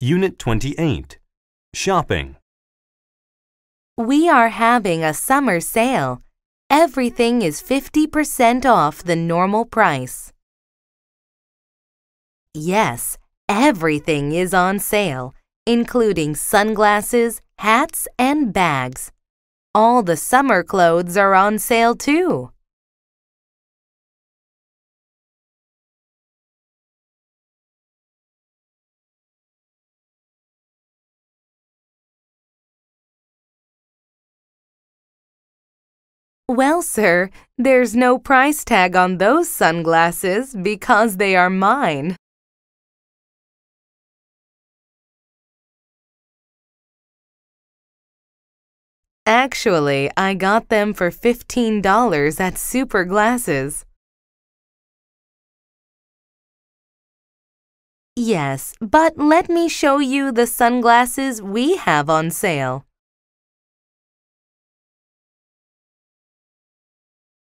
Unit 28 Shopping. We are having a summer sale. Everything is 50% off the normal price. Yes, everything is on sale, including sunglasses, hats, and bags. All the summer clothes are on sale too. Well, sir, there's no price tag on those sunglasses because they are mine. Actually, I got them for $15 at Super Glasses. Yes, but let me show you the sunglasses we have on sale.